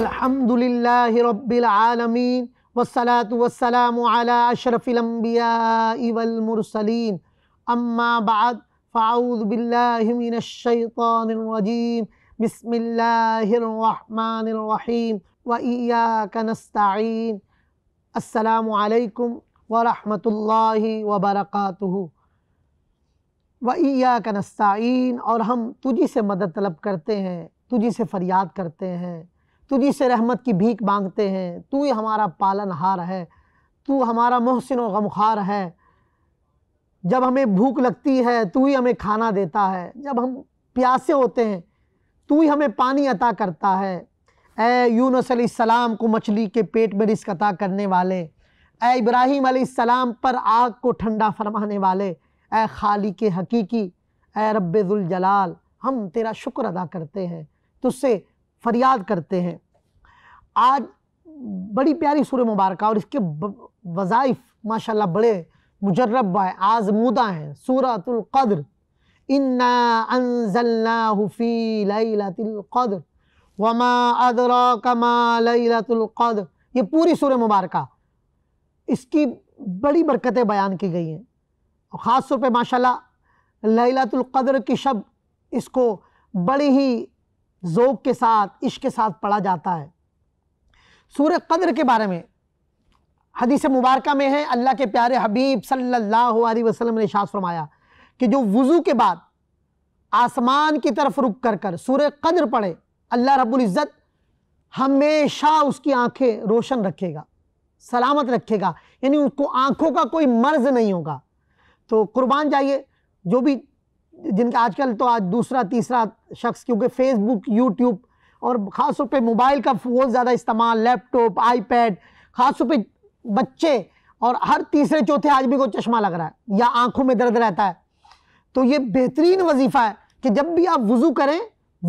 अल्हम्दुलिल्लाहि रब्बिल आलमीन वस्सलातु वस्सलामु अला अशरफिल अंबियाई वल मुरसलीन अम्मा बाद फ़ाऊज़ु बिल्लाहि मिनश शैतानिर रजीम बिस्मिल्लाहिर रहमानिर रहीम व इय्याक नस्ताईन अस्सलामु अलैकुम व रहमतुल्लाहि व बरकातुहू व इया का और हम तुझी से मदद तलब करते हैं तुझी से फरियाद करते हैं तुझी से रहमत की भीख मांगते हैं तू ही हमारा पालनहार है तू हमारा मोहसिन और गमखार है जब हमें भूख लगती है तू ही हमें खाना देता है जब हम प्यासे होते हैं तू ही हमें पानी अता करता है ए यूनस सलाम को मछली के पेट में रिस्क अता करने वाले ए इब्राहिम सलाम पर आग को ठंडा फरमाने वाले ए खाली के हकीकी ए रब्बुल जलाल हम तेरा शुक्र अदा करते हैं तुझसे फरियाद करते हैं आज बड़ी प्यारी सूर्य मुबारक और इसके वज़ाइफ माशाल्लाह बड़े मुजरब हैं आजमूदा हैं सूरतुल्क़द्र इन्नाफीलतर वमा अदरा कमा लद्र ये पूरी सूर्य मुबारक इसकी बड़ी बरकतें बयान की गई हैं और ख़ास तौर पर माशाल्लाह लतुल्क़द्र की शब इसको बड़ी ही जोक के साथ इश्क के साथ पढ़ा जाता है सूर्य कद्र के बारे में हदीस मुबारक में है अल्लाह के प्यारे हबीब सल्लल्लाहु अलैहि वसल्लम ने शास फरमाया कि जो वज़ू के बाद आसमान की तरफ रुक कर कर सूर्य कद्र पढ़े अल्लाह रब्बुल इज़्ज़त हमेशा उसकी आंखें रोशन रखेगा सलामत रखेगा यानी उसको आंखों का कोई मर्ज नहीं होगा तो कुर्बान जाइए जो भी जिनका आजकल तो आज दूसरा तीसरा शख्स क्योंकि फेसबुक यूट्यूब और ख़ास तौर पे मोबाइल का बहुत ज़्यादा इस्तेमाल लैपटॉप आईपैड ख़ास तौर पे बच्चे और हर तीसरे चौथे आदमी को चश्मा लग रहा है या आंखों में दर्द रहता है तो ये बेहतरीन वजीफ़ा है कि जब भी आप वज़ू करें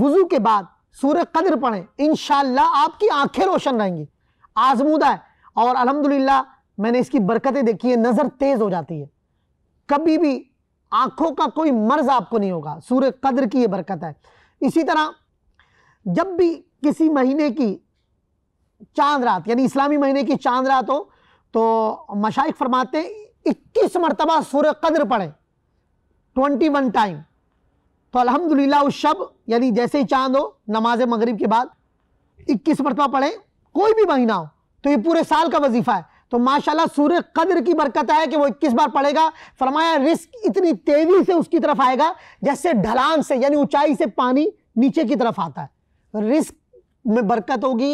वज़ू के बाद सूर्य कदर पढ़ें इन आपकी आंखें रोशन रहेंगी आजमूदा है और अलहमदिल्ला मैंने इसकी बरकतें देखी है नज़र तेज़ हो जाती है कभी भी आंखों का कोई मर्ज आपको नहीं होगा सूर्य कद्र की ये बरकत है इसी तरह जब भी किसी महीने की चांद रात यानी इस्लामी महीने की चांद रात हो तो मशाइक फरमाते इक्कीस मरतबा सूर्य कद्र पड़े ट्वेंटी वन टाइम तो अल्हम्दुलिल्लाह उस शब यानी जैसे ही चांद हो नमाज मगरिब के बाद इक्कीस मरतबा पढ़े कोई भी महीना हो तो ये पूरे साल का वजीफ़ा है तो माशाल्लाह सूर्य कदर की बरकत है कि वो इक्कीस बार पड़ेगा फरमाया रिस्क इतनी तेजी से उसकी तरफ आएगा जैसे ढलान से यानी ऊंचाई से पानी नीचे की तरफ आता है रिस्क में बरकत होगी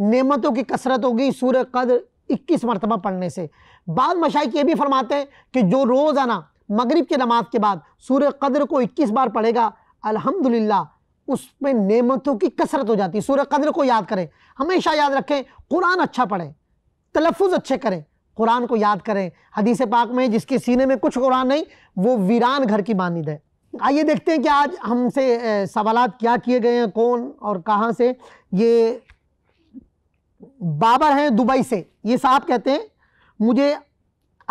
नेमतों की कसरत होगी सूर्य कदर इक्कीस मरतबा पढ़ने से बाद मशाइ ये भी फरमाते हैं कि जो रोज़ाना मगरिब के नमाज के बाद सूर्य कदर को इक्कीस बार पढ़ेगा अलहमदिल्ला उसमें नेमतों की कसरत हो जाती है सूर्य कदर को याद करें हमेशा याद रखें कुरान अच्छा पढ़ें तलफ़ अच्छे करें कुरान को याद करें हदीस पाक में जिसके सीने में कुछ कुरान नहीं वो वीरान घर की मानद है आइए देखते हैं कि आज हमसे सवाल क्या किए गए हैं कौन और कहाँ से ये बाबर हैं दुबई से ये साहब कहते हैं मुझे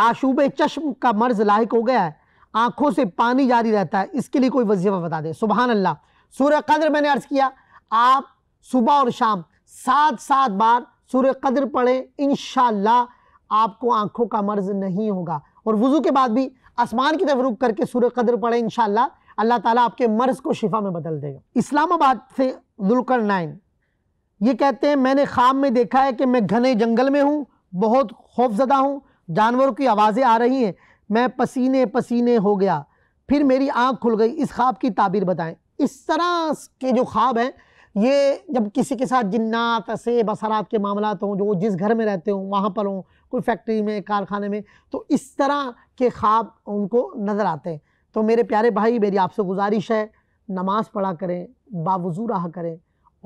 आशूब चश्म का मर्ज लाइक हो गया है आंखों से पानी जारी रहता है इसके लिए कोई वजीफा बता दें सुबह अल्लाह सूर्य कदर मैंने अर्ज़ किया आप सुबह और शाम सात सात बार सूर्य कदर पढ़ें इन आपको आंखों का मर्ज नहीं होगा और वज़ू के बाद भी आसमान की तरफ रुक करके सूर्य कदर पढ़े इन अल्लाह ताला आपके मर्ज को शिफा में बदल देगा इस्लामाबाद से दुलकर नाइन ये कहते हैं मैंने ख्वाब में देखा है कि मैं घने जंगल में हूँ बहुत खौफजदा हूँ जानवरों की आवाज़ें आ रही हैं मैं पसीने पसीने हो गया फिर मेरी आँख खुल गई इस ख्वाब की ताबीर बताएं इस तरह के जो ख्वाब हैं ये जब किसी के साथ जिन्नात से बसरात के मामला हों जो जिस घर में रहते हों वहाँ पर हों कोई फैक्ट्री में कारखाने में तो इस तरह के ख्वाब उनको नज़र आते हैं तो मेरे प्यारे भाई मेरी आपसे गुजारिश है नमाज़ पढ़ा करें बावजू रहा करें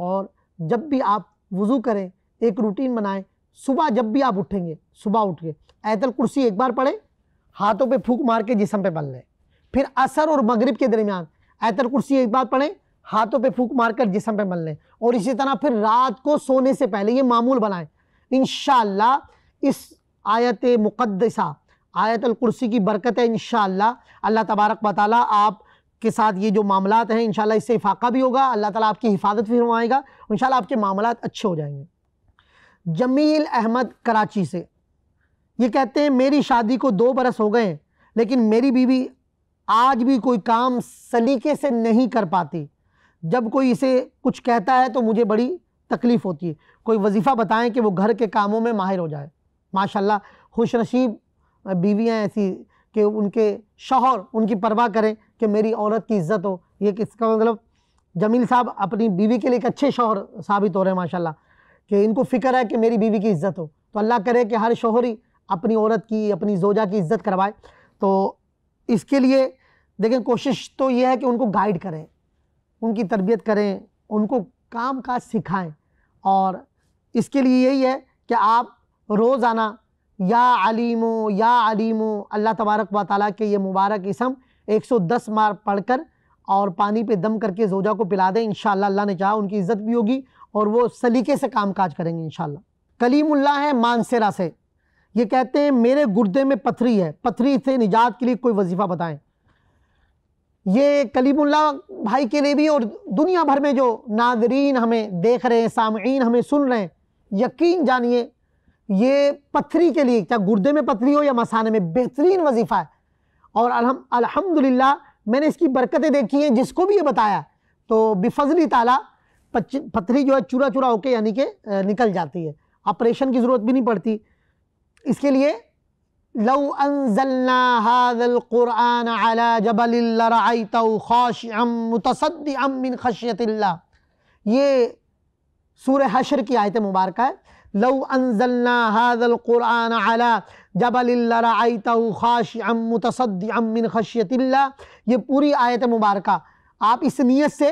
और जब भी आप वज़ू करें एक रूटीन बनाएं सुबह जब भी आप उठेंगे सुबह उठ के ऐतल कुर्सी एक बार पढ़ें हाथों पे फूक मार के जिसम पे बल लें फिर असर और मगरिब के दरमियान ऐतल कुर्सी एक बार पढ़ें हाथों पे फूक मारकर जिसम पे मल लें और इसी तरह फिर रात को सोने से पहले ये मामूल बनाएं इन इस आयत मुक़दसा आयतल कुर्सी की बरकत है इन अल्लाह तबारक वाली आप के साथ ये जो मामला हैं इन इससे इफाका भी होगा अल्लाह ताला आपकी हिफाजत भी फरमाएगा इन आपके मामला अच्छे हो जाएंगे जमील अहमद कराची से ये कहते हैं मेरी शादी को दो बरस हो गए लेकिन मेरी बीवी आज भी कोई काम सलीके से नहीं कर पाती जब कोई इसे कुछ कहता है तो मुझे बड़ी तकलीफ़ होती है कोई वजीफ़ा बताएं कि वो घर के कामों में माहिर हो जाए माशाल्लाह खुश नसीब बीवियाँ ऐसी कि उनके शोहर उनकी परवाह करें कि मेरी औरत की इज्जत हो ये किसका मतलब जमील साहब अपनी बीवी के लिए एक अच्छे शोहर साबित हो रहे हैं माशाल्लाह कि इनको फ़िक्र है कि मेरी बीवी की इज्जत हो तो अल्लाह करे कि हर शोहर ही अपनी औरत की अपनी जोजा की इज्जत करवाए तो इसके लिए देखें कोशिश तो ये है कि उनको गाइड करें उनकी तरबियत करें उनको काम काज सिखाएँ और इसके लिए यही है कि आप रोज़ाना या आलिमो या आलिमो अल्लाह तबारक व ताली के ये मुबारक इसम 110 मार पढ़कर और पानी पे दम करके जोजा को पिला दें इन अल्लाह ने चाहा उनकी इज़्ज़त भी होगी और वो सलीके से काम काज करेंगे इन कलीमुल्ला है मानसरा से ये कहते हैं मेरे गुर्दे में पथरी है पथरी से निजात के लिए कोई वजीफ़ा बताएं ये कलीमुल्ला भाई के लिए भी और दुनिया भर में जो नाजरीन हमें देख रहे हैं सामीन हमें सुन रहे हैं यकीन जानिए ये पथरी के लिए चाहे गुर्दे में पथरी हो या मसाने में बेहतरीन वजीफ़ा है और अल्हम्दुलिल्लाह मैंने इसकी बरकतें देखी हैं जिसको भी ये बताया तो बेफजली ताला पथरी जो है चूरा चूरा होके यानी कि निकल जाती है ऑपरेशन की ज़रूरत भी नहीं पड़ती इसके लिए लो अनजल्ना हादल कुरान अला जबल मिन खशियतिल्ला ये सूर हशर की आयत मुबारक है लो अनजल्ना हादल कुरान अला जबल मिन खशियतिल्ला ये पूरी आयत मुबारक आप इस नीयत से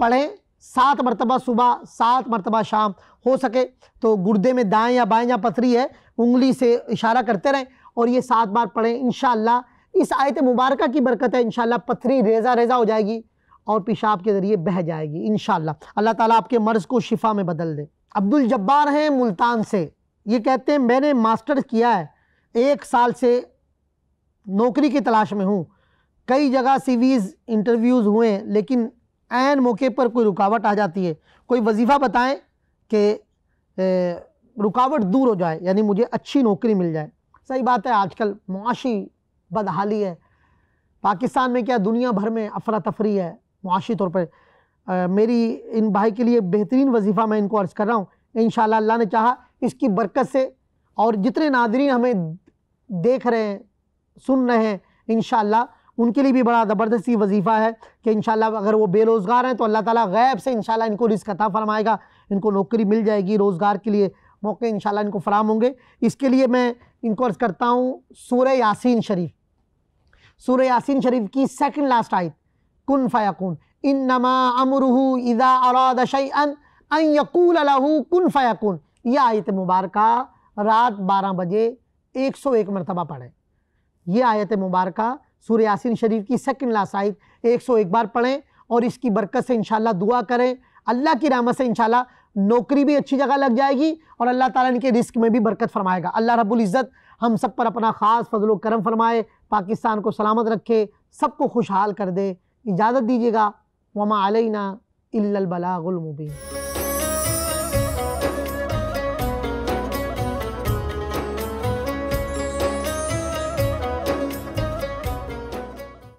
पढ़ें सात मरतबा सुबह सात मरतबा शाम हो सके तो गुर्दे में दाएँ या बाएँ या पथरी है उंगली से इशारा करते रहें और ये सात बार पढ़ें इन इस आयत मुबारक की बरकत है इन पथरी रेजा रेजा हो जाएगी और पेशाब के ज़रिए बह जाएगी इन अल्लाह ताला आपके मर्ज़ को शिफा में बदल दे अब्दुल जब्बार हैं मुल्तान से ये कहते हैं मैंने मास्टर्स किया है एक साल से नौकरी की तलाश में हूँ कई जगह सीवीज़ इंटरव्यूज़ हुए हैं लेकिन एन मौके पर कोई रुकावट आ जाती है कोई वजीफ़ा बताएं कि रुकावट दूर हो जाए यानी मुझे अच्छी नौकरी मिल जाए सही बात है आजकल मुआशी बदहाली है पाकिस्तान में क्या दुनिया भर में अफरा तफरी है मुआशी तौर पर मेरी इन भाई के लिए बेहतरीन वजीफ़ा मैं इनको अर्ज़ कर रहा हूँ इन अल्लाह ने चाहा इसकी बरकत से और जितने नादरीन हमें देख रहे हैं सुन रहे हैं इन उनके लिए भी बड़ा ज़बरदस्ती वजीफ़ा है कि इन अगर वो बेरोज़गार हैं तो अल्लाह ताली गैब से इन इनको रिस्क अता फरमाएगा इनको नौकरी मिल जाएगी रोज़गार के लिए मौके इन इनको फ़राम होंगे इसके लिए मैं इनको अर्ज़ करता हूँ सूर यासीन शरीफ सूर यासीन शरीफ की सेकंड लास्ट आयत कन फ़याकुन इन नमा अमरू इज़ा अराद शैन यकूल फ़याकुन यह आयत मुबारक रात बारह बजे एक सौ एक मरतबा पढ़ें यह आयत मुबारक सूर यासिन शरीफ की सेकंड लास्ट आयत एक सौ एक बार पढ़ें और इसकी बरकत से इनशाला दुआ करें अल्लाह की रहमत से इनशाला नौकरी भी अच्छी जगह लग जाएगी और अल्लाह ताला इनके रिस्क में भी बरकत फरमाएगा अल्लाह रब्बुल इज़्ज़त हम सब पर अपना ख़ास फजल करम फरमाए पाकिस्तान को सलामत रखे सबको खुशहाल कर दे इजाज़त दीजिएगा वमा अलैना इल्लल बलागुल मुबीन